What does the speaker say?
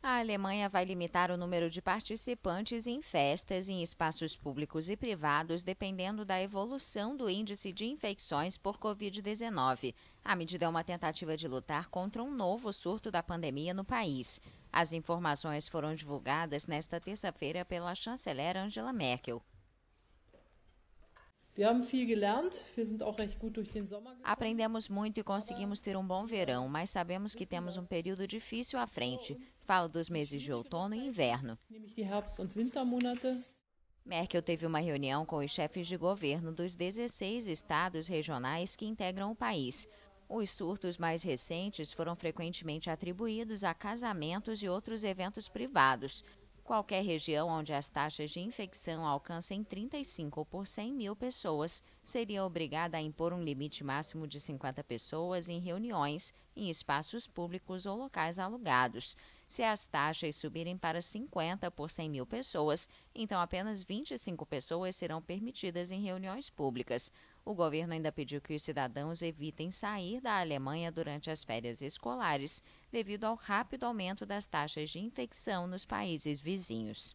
A Alemanha vai limitar o número de participantes em festas em espaços públicos e privados dependendo da evolução do índice de infecções por Covid-19. A medida é uma tentativa de lutar contra um novo surto da pandemia no país. As informações foram divulgadas nesta terça-feira pela chanceler Angela Merkel. Aprendemos muito e conseguimos ter um bom verão, mas sabemos que temos um período difícil à frente. Falo dos meses de outono e inverno. Merkel teve uma reunião com os chefes de governo dos 16 estados regionais que integram o país. Os surtos mais recentes foram frequentemente atribuídos a casamentos e outros eventos privados qualquer região onde as taxas de infecção alcancem 35 por 100 mil pessoas seria obrigada a impor um limite máximo de 50 pessoas em reuniões, em espaços públicos ou locais alugados. Se as taxas subirem para 50 por 100 mil pessoas, então apenas 25 pessoas serão permitidas em reuniões públicas. O governo ainda pediu que os cidadãos evitem sair da Alemanha durante as férias escolares, devido ao rápido aumento das taxas de infecção nos países vizinhos.